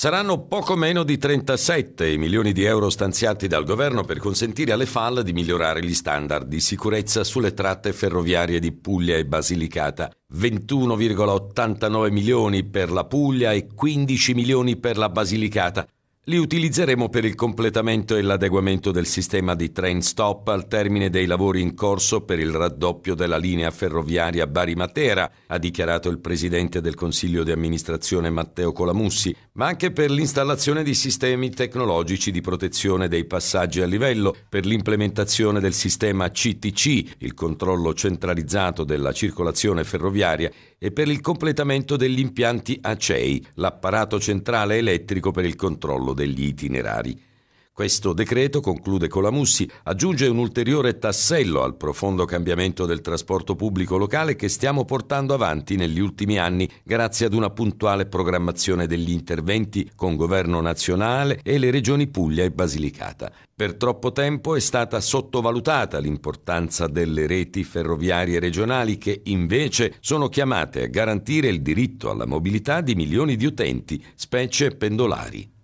Saranno poco meno di 37 i milioni di euro stanziati dal governo per consentire alle FAL di migliorare gli standard di sicurezza sulle tratte ferroviarie di Puglia e Basilicata. 21,89 milioni per la Puglia e 15 milioni per la Basilicata, li utilizzeremo per il completamento e l'adeguamento del sistema di train stop al termine dei lavori in corso per il raddoppio della linea ferroviaria Bari-Matera, ha dichiarato il presidente del Consiglio di amministrazione Matteo Colamussi, ma anche per l'installazione di sistemi tecnologici di protezione dei passaggi a livello, per l'implementazione del sistema CTC, il controllo centralizzato della circolazione ferroviaria, e per il completamento degli impianti ACEI, l'apparato centrale elettrico per il controllo degli itinerari. Questo decreto, conclude Colamussi, aggiunge un ulteriore tassello al profondo cambiamento del trasporto pubblico locale che stiamo portando avanti negli ultimi anni grazie ad una puntuale programmazione degli interventi con governo nazionale e le regioni Puglia e Basilicata. Per troppo tempo è stata sottovalutata l'importanza delle reti ferroviarie regionali che invece sono chiamate a garantire il diritto alla mobilità di milioni di utenti, specie pendolari.